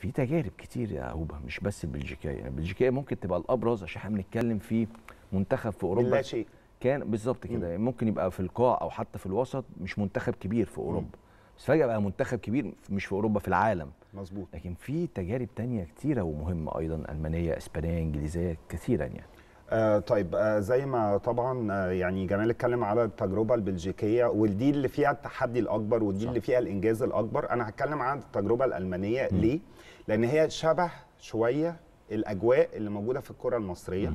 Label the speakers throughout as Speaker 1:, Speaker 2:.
Speaker 1: في تجارب كتير يا هوبا مش بس البلجيكيه يعني البلجيكيه ممكن تبقى الابرز عشان احنا بنتكلم في منتخب في اوروبا لا شيء كان بالظبط كده يعني ممكن يبقى في القاع او حتى في الوسط مش منتخب كبير في اوروبا مم. بس فجاه بقى منتخب كبير مش في اوروبا في العالم مظبوط لكن في تجارب تانية كتيره ومهمه ايضا المانيه اسبانيه انجليزيه كثيرا يعني آه طيب آه زي ما طبعا آه يعني جمال اتكلم على التجربه البلجيكيه ودي اللي فيها التحدي الاكبر ودي صح. اللي فيها الانجاز الاكبر انا هتكلم عن التجربه الالمانيه م. ليه لان هي شبه شويه الاجواء اللي موجوده في الكره المصريه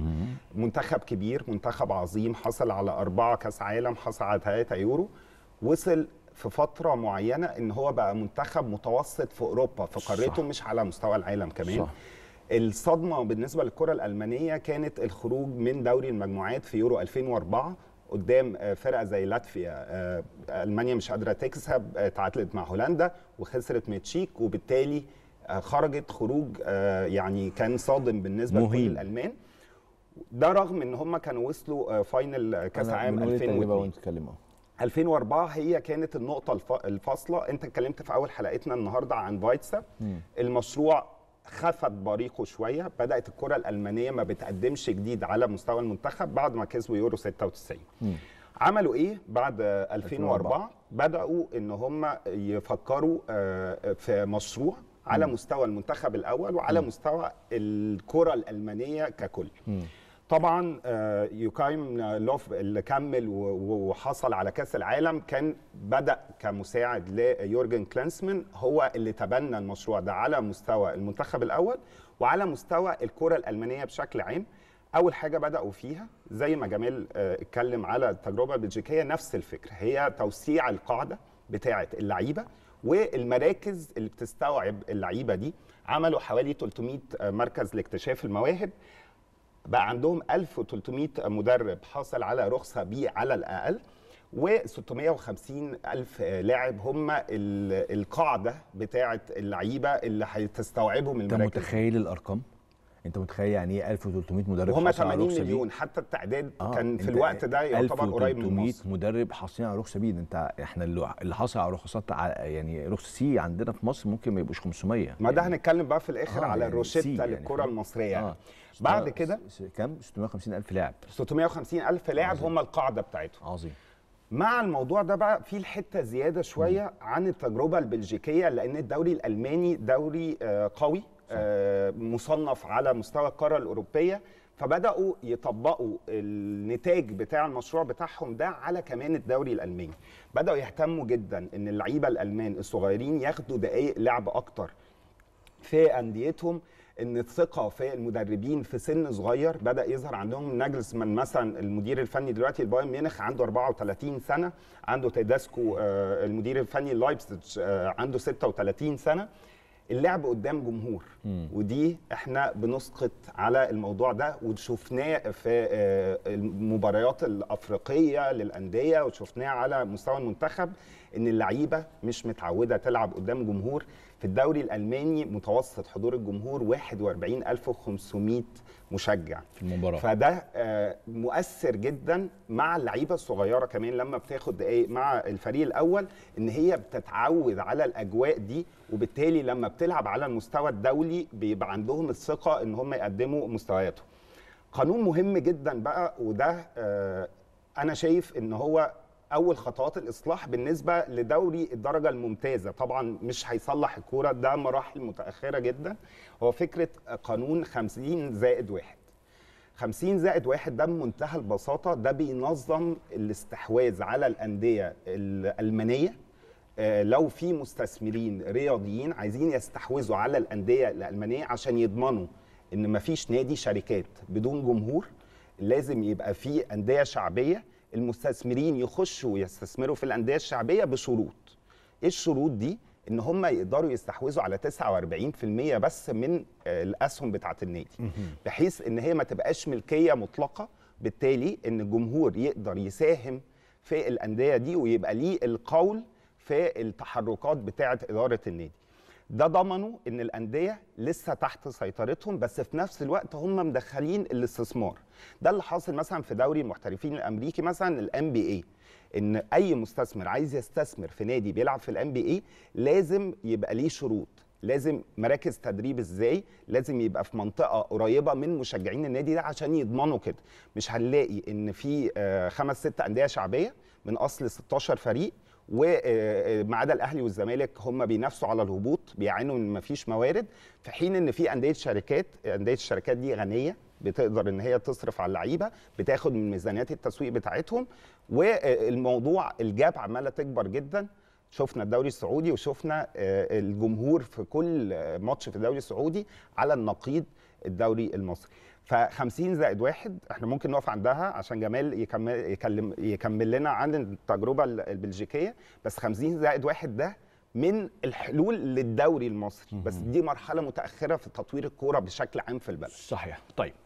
Speaker 1: منتخب كبير منتخب عظيم حصل على اربعه كاس عالم حصل على ثلاثه يورو وصل في فتره معينه ان هو بقى منتخب متوسط في اوروبا في قارته مش على مستوى العالم كمان صح. الصدمه بالنسبه للكره الالمانيه كانت الخروج من دوري المجموعات في يورو 2004 قدام آه، فرقه زي لاتفيا آه، آه، المانيا مش قادره تكسب تعادلت مع هولندا وخسرت من تشيك وبالتالي آه، خرجت خروج آه، يعني كان صادم بالنسبه مهيل. لكل الالمان ده رغم ان هم كانوا وصلوا آه، فاينل كاس عام 2002 2004 هي كانت النقطه الفاصله انت اتكلمت في اول حلقتنا النهارده عن فايتسا المشروع خفت بريقه شويه بدات الكره الالمانيه ما بتقدمش جديد على مستوى المنتخب بعد ما كسبوا يورو 96 مم. عملوا ايه بعد 2004, 2004. بداوا ان هم يفكروا في مشروع على م. مستوى المنتخب الاول وعلى م. مستوى الكره الالمانيه ككل م. طبعا آه، يوكايم لوف اللي كمل وحصل على كاس العالم كان بدا كمساعد ليورجن كلانسمان هو اللي تبنى المشروع ده على مستوى المنتخب الاول وعلى مستوى الكره الالمانيه بشكل عام اول حاجه بداوا فيها زي ما جمال آه، اتكلم على التجربه البلجيكيه نفس الفكره هي توسيع القاعده بتاعه اللعيبه والمراكز اللي بتستوعب اللعيبه دي عملوا حوالي 300 مركز لاكتشاف المواهب بقى عندهم 1300 مدرب حاصل على رخصه بي على الاقل و650 ألف لاعب هم القاعدة بتاعة اللعيبة اللي هتستوعبهم المراكز أنت متخيل الأرقام؟ انت متخيل يعني ايه 1300 مدرب وهم 80 مليون حتى التعداد آه كان في الوقت ده يعتبر قريب من مصر 1300 مدرب حاصلين على رخصه بيد انت احنا اللي حاصل على رخصات يعني رخصه سي عندنا في مصر ممكن ما يبقوش 500 ما ده يعني هنتكلم بقى في الاخر آه على يعني الروشته يعني للكره يعني المصريه آه بعد كده كام 650 الف لاعب 650 الف لاعب هم القاعده بتاعتهم عظيم مع الموضوع ده بقى في الحته زياده شويه عن التجربه البلجيكيه لان الدوري الالماني دوري آه، قوي آه، مصنف على مستوى القاره الاوروبيه فبداوا يطبقوا النتاج بتاع المشروع بتاعهم ده على كمان الدوري الالماني بداوا يهتموا جدا ان اللعيبه الالمان الصغيرين ياخدوا دقائق لعب اكتر في انديتهم ان الثقه في المدربين في سن صغير بدا يظهر عندهم من مثلا المدير الفني دلوقتي البايرن ميونخ عنده 34 سنه عنده تيداسكو آه، المدير الفني لايبسج آه، عنده 36 سنه اللعب قدام جمهور ودي احنا بنسقط على الموضوع ده وشفناه في آه، المباريات الافريقيه للانديه وشفناه على مستوى المنتخب ان اللعيبه مش متعوده تلعب قدام جمهور في الدوري الالماني متوسط حضور الجمهور 41500 مشجع في المباراه فده آه، مؤثر جدا مع اللعيبه الصغيره كمان لما بتاخد دقائق آه، مع الفريق الاول ان هي بتتعود على الاجواء دي وبالتالي لما بتلعب على المستوى الدولي بالتالي بيبقى عندهم الثقه ان هم يقدموا مستوياتهم. قانون مهم جدا بقى وده آه، انا شايف ان هو اول خطوات الاصلاح بالنسبه لدوري الدرجه الممتازه طبعا مش هيصلح الكوره ده مراحل متاخره جدا هو فكره قانون 50 زائد واحد 50 زائد واحد ده بمنتهى البساطه ده بينظم الاستحواذ على الانديه الالمانيه آه، لو في مستثمرين رياضيين عايزين يستحوذوا على الانديه الالمانيه عشان يضمنوا ان مفيش نادي شركات بدون جمهور لازم يبقى في انديه شعبيه المستثمرين يخشوا ويستثمروا في الانديه الشعبيه بشروط ايه الشروط دي ان هم يقدروا يستحوذوا على 49% بس من آه، الاسهم بتاعه النادي بحيث ان هي ما تبقاش ملكيه مطلقه بالتالي ان الجمهور يقدر يساهم في الانديه دي ويبقى ليه القول في التحركات بتاعه اداره النادي ده ضمنوا ان الانديه لسه تحت سيطرتهم بس في نفس الوقت هم مدخلين الاستثمار ده اللي حاصل مثلا في دوري المحترفين الامريكي مثلا الام بي اي ان اي مستثمر عايز يستثمر في نادي بيلعب في الام بي اي لازم يبقى ليه شروط لازم مراكز تدريب ازاي لازم يبقى في منطقه قريبه من مشجعين النادي ده عشان يضمنوا كده مش هنلاقي ان في آه، خمس ست انديه شعبيه من اصل 16 فريق وما آه، آه، عدا الاهلي والزمالك هم بينافسوا على الهبوط بيعانوا ان ما فيش موارد في حين ان في انديه شركات انديه الشركات دي غنيه بتقدر ان هي تصرف على اللعيبه بتاخد من ميزانيات التسويق بتاعتهم والموضوع الجاب عماله تكبر جدا شفنا الدوري السعودي وشفنا آه، الجمهور في كل ماتش في الدوري السعودي على النقيض الدوري المصري ف50 زائد واحد احنا ممكن نقف عندها عشان جمال يكمل يكلم يكمل لنا عن التجربه البلجيكيه بس 50 زائد واحد ده من الحلول للدوري المصري بس دي مرحله متاخره في تطوير الكوره بشكل عام في البلد صحيح طيب